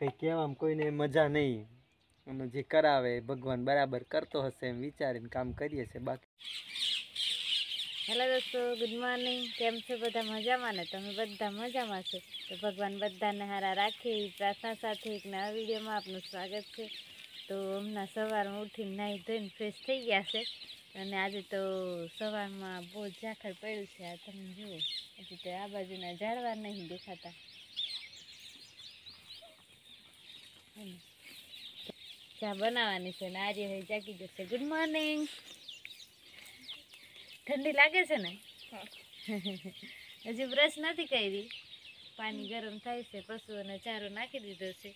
કંઈ કહેવામાં કોઈને મજા નહીં અમે જે કરાવે ભગવાન બરાબર કરતો હશે એમ વિચારીને કામ કરીએ છીએ બાકી હેલો દોસ્તો ગુડ મોર્નિંગ કેમ છો બધા મજામાં ને તમે બધા મજામાં છો તો ભગવાન બધાને હારા રાખે પ્રાર્થના સાથે એક નવા વિડીયોમાં આપનું સ્વાગત છે તો હમણાં સવારમાં ઉઠીને નાહી ધોઈને ફ્રેશ થઈ ગયા છે અને આજે તો સવારમાં બહુ ઝાખર પડ્યું છે આ તમે જુઓ હજી તો આ બાજુના ઝાડવા નહીં દેખાતા ચા બનાવવાની છે ને આજે હવે જાગી જશે ગુડ મોર્નિંગ ઠંડી લાગે છે ને હજી બ્રશ નથી કરી પાણી ગરમ થાય છે પશુઓને ચારો નાખી દીધો છે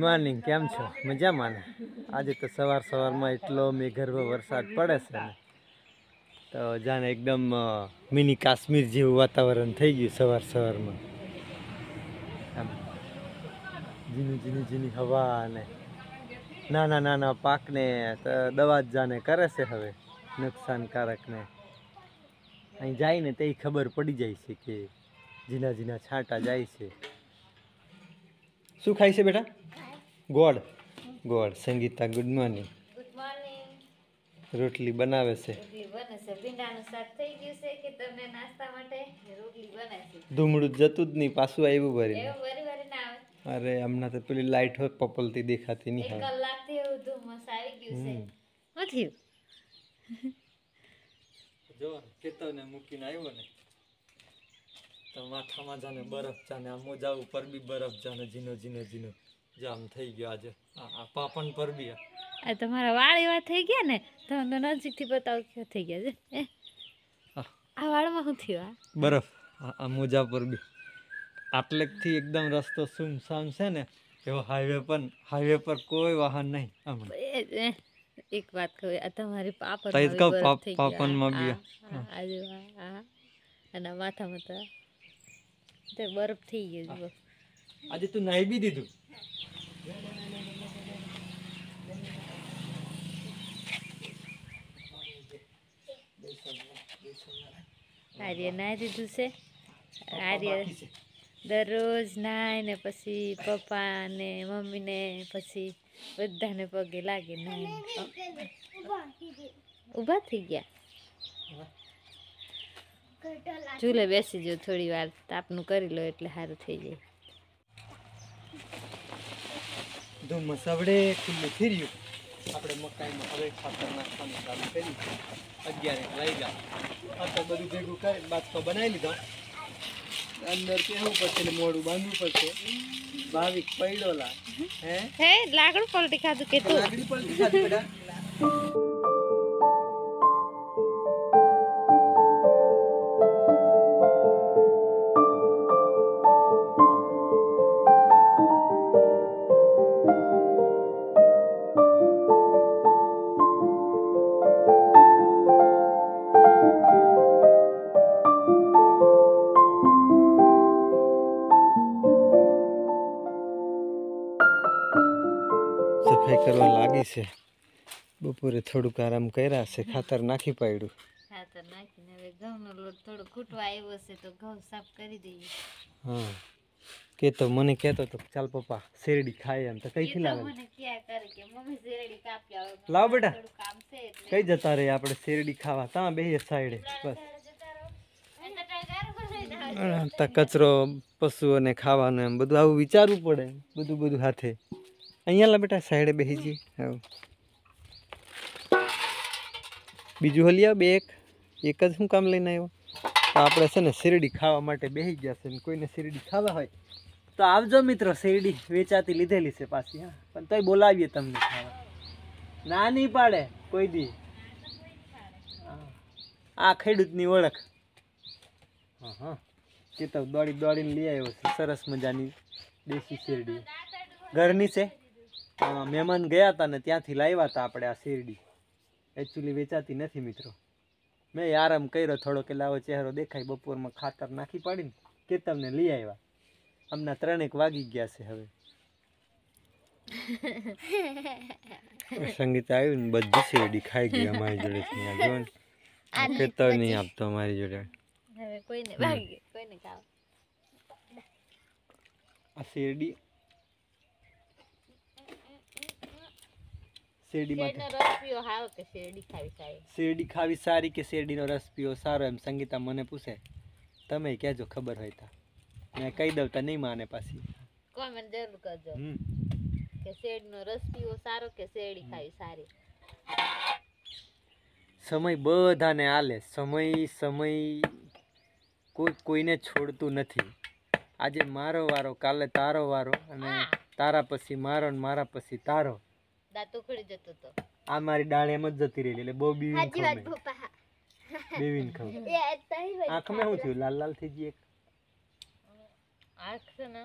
મોર્નિંગ કેમ છો મજામાં ને આજે તો સવાર સવારમાં એટલો મેઘર્ભ વરસાદ પડે છે ને તો જાણે એકદમ મિની કાશ્મીર જેવું વાતાવરણ થઈ ગયું સવાર સવારમાં આમ ઝીની ઝીની ઝીની હવા ને નાના નાના પાકને દવા જ જાને કરે છે હવે નુકસાનકારકને અહીં જાય ને તે ખબર પડી જાય છે કે ઝીણા ઝીણા છાંટા જાય છે શું ખાય છે બેટા ગોળ ગોળ સંગીતા ગુડ મોર્નિંગ રોટલી બનાવે છે બને છે ધૂમડું જતું જ નહીં પાછું આવ્યું ભરી અરે હમણાં તો પેલી લાઈટ હોય પપલતી દેખાતી નહીં હા કલાકથી એવું ધૂમ આવી જો કેતવને મૂકીને આવ્યો ને તો માથામાં જાને બરફ જાને આ મોજા ઉપર બી બરફ જાને ઝીનો ઝીનો ઝીનો જામ થઈ ગયો આજે આ પાપણ પર આ તમારા વાળ એવા થઈ ગયા ને તમને નજીકથી બતાવો કે થઈ ગયા છે આ વાળમાં શું થયું આ બરફ આ મોજા પર આટલેકથી એકદમ રસ્તો સુમસામ છે ને એવો હાઈવે પણ હાઈવે પર કોઈ વાહન નહીં હમણાં એક વાત કહું આ તમારી પાપન તઈ કહું પાપણમાં બી આજે આ અને માથામાં તો બરફ થઈ ગયો આજે તું નાઈ બી દીધું આર્ય નાહી દીધું છે આર્ય દરરોજ નાહી ને પછી પપ્પા ને મમ્મીને પછી બધાને પગે લાગે નાહી ઉભા થઈ ગયા ચૂલે બેસી જાઓ થોડી વાર તાપનું કરી લો એટલે સારું થઈ જાય ધુમ્મસ મસવડે ખુલ્લું થઈ આપણે મકાઈમાં હવે ખાતર નાખવાનું ચાલુ કર્યું અગિયાર એક લઈ જાઓ આ તો બધું ભેગું કરી બાજકો બનાવી લીધો અંદર કેવું પડશે ને મોડું બાંધવું પડશે ભાવિક પડ્યો લા હે લાકડું પલટી ખાધું કે લાકડી પલટી ખાધું બેટા સફાઈ કરવા લાગી છે બપોરે થોડુંક આરામ કર્યા છે ખાતર નાખી પાડ્યું ખાતર નાખીને હવે ઘઉંનો લોટ થોડો ખૂટવા આવ્યો છે તો ઘઉં સાફ કરી દઈએ હા કેતો મને કેતો તો ચાલ પપ્પા શેરડી ખાય એમ તો કઈથી લાવે મને ક્યાં કરે કે મમ્મી શેરડી કાપી આવો લાવ બેટા કામ છે એટલે કઈ જતા રહે આપણે શેરડી ખાવા તા બેહી સાઈડે બસ તા કચરો પશુઓને ખાવાનું એમ બધું આવું વિચારવું પડે બધું બધું સાથે અહીંયા લા બેટા સાઈડે બેસી જઈએ હા બીજું હલી આવ બે એક એક જ શું કામ લઈને આવ્યો તો આપણે છે ને શેરડી ખાવા માટે બેસી ગયા છે ને કોઈને શેરડી ખાવા હોય તો આવજો મિત્રો શેરડી વેચાતી લીધેલી છે પાછી હા પણ તોય બોલાવીએ તમને ખાવા ના નહીં પાડે કોઈ દી આ ખેડૂતની ઓળખ હા હા કે તો દોડી દોડીને લઈ આવ્યો છે સરસ મજાની દેશી શેરડી ઘરની છે મહેમાન ગયા હતા ને ત્યાંથી લાવ્યા હતા આપણે આ શેરડી એકચ્યુઅલી વેચાતી નથી મિત્રો મેં આરામ કર્યો થોડો કે લાવો ચહેરો દેખાય બપોરમાં ખાતર નાખી પાડીને કે તમને લઈ આવ્યા હમણાં ત્રણેક વાગી ગયા છે હવે સંગીત આવ્યું ને બધી શેરડી ખાઈ ગઈ અમારી જોડે જોન ખેતર નહીં આપતો અમારી જોડે આ શેરડી શેરડી શેરડી ખાવી સારી કે શેરડીનો રસ પીવો સારો એમ સંગીતા મને પૂછે તમે કહેજો ખબર હોય તા મેં કહી દઉં તા નહીં માને પાછી કોમેન્ટ જરૂર કરજો કે શેરડીનો રસ પીવો સારો કે શેરડી ખાવી સારી સમય બધાને આલે સમય સમય કોઈ કોઈને છોડતું નથી આજે મારો વારો કાલે તારો વારો અને તારા પછી મારો ને મારા પછી તારો દાંત ઉખડી જતો તો આ મારી ડાળ એમ જ જતી રહી એટલે બહુ બીવી સાચી વાત પપ્પા બીવીન ખાવ એ તહી આંખ મે હું થયું લાલ લાલ થઈ ગઈ એક આંખ છે ને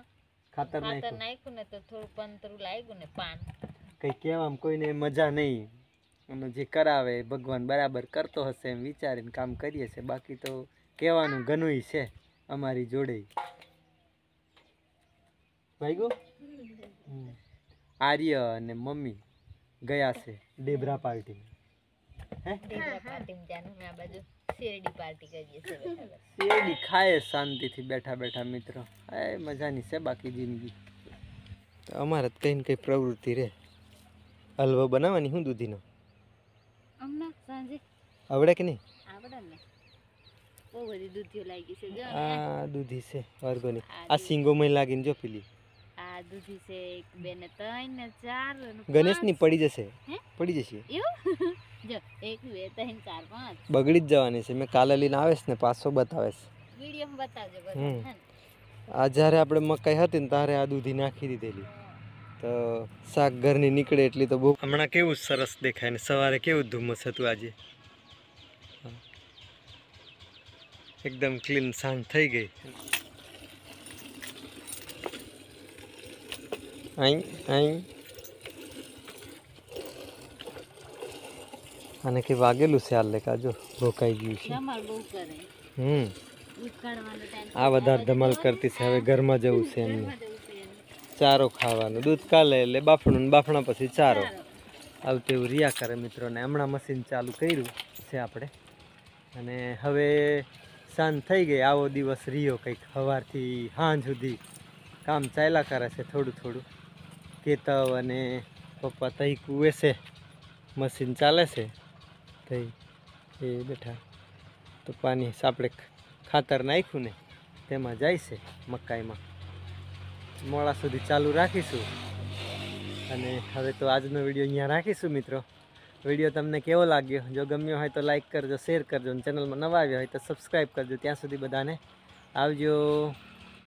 ખાતર નાખ્યું ખાતર નાખ્યું ને તો થોડું પંતરું લાગ્યું ને પાન કઈ કહેવામાં કોઈને મજા નહીં અને જે કરાવે ભગવાન બરાબર કરતો હશે એમ વિચારીને કામ કરીએ છે બાકી તો કહેવાનું ઘણું છે અમારી જોડે ભાઈ ગો આર્ય અને મમ્મી ગયા છે ડેબરા પાર્ટી હે ડેબરા પાર્ટી માં જાનું મે આ બાજુ શેરડી પાર્ટી કરીએ છે શેરડી ખાય શાંતિથી બેઠા બેઠા મિત્રો એ મજાની છે બાકી જિંદગી તો અમારે કઈ ને કઈ પ્રવૃત્તિ રહે હલવો બનાવવાની હું દૂધીનો હમણાં સાંજે આવડે કે નહીં આવડે ને બહુ બધી દૂધીઓ લાગી છે જો આ દૂધી છે ઓર્ગોનિક આ સિંગોમાં લાગીને જો પેલી દૂધી છે એક બે ને ત્રણ ને ચાર ગણેશ ની પડી જશે પડી જશે જો એક બે ત્રણ ચાર પાંચ બગડી જ જવાની છે મેં કાલે લઈને આવેશ ને પાછો બતાવેશ વિડીયો બતાવજો આ જ્યારે આપણે મકાઈ હતી ને ત્યારે આ દૂધી નાખી દીધેલી તો શાક ઘરની નીકળે એટલી તો બહુ હમણાં કેવું સરસ દેખાય ને સવારે કેવું ધુમ્મસ હતું આજે એકદમ ક્લીન સાંજ થઈ ગઈ અહીં અહીં અને કે વાગેલું છે આ લેખા જો રોકાઈ ગયું છે હમ આ વધારે ધમાલ કરતી છે હવે ઘરમાં જવું છે એમને ચારો ખાવાનો દૂધ કાલે એટલે બાફણું બાફણા પછી ચારો આવું તેવું રિયા કરે મિત્રોને હમણાં મશીન ચાલુ કર્યું છે આપણે અને હવે સાંજ થઈ ગઈ આવો દિવસ રિયો કંઈક સવારથી સાંજ સુધી કામ ચાલ્યા કરે છે થોડું થોડું કેતવ અને પપ્પા તઈ કૂવે છે મશીન ચાલે છે તઈ એ બેઠા તો પાણી આપણે ખાતર નાખ્યું ને તેમાં જાય છે મકાઈમાં મોડા સુધી ચાલુ રાખીશું અને હવે તો આજનો વિડીયો અહીંયા રાખીશું મિત્રો વિડીયો તમને કેવો લાગ્યો જો ગમ્યો હોય તો લાઈક કરજો શેર કરજો અને ચેનલમાં નવા આવ્યા હોય તો સબસ્ક્રાઈબ કરજો ત્યાં સુધી બધાને આવજો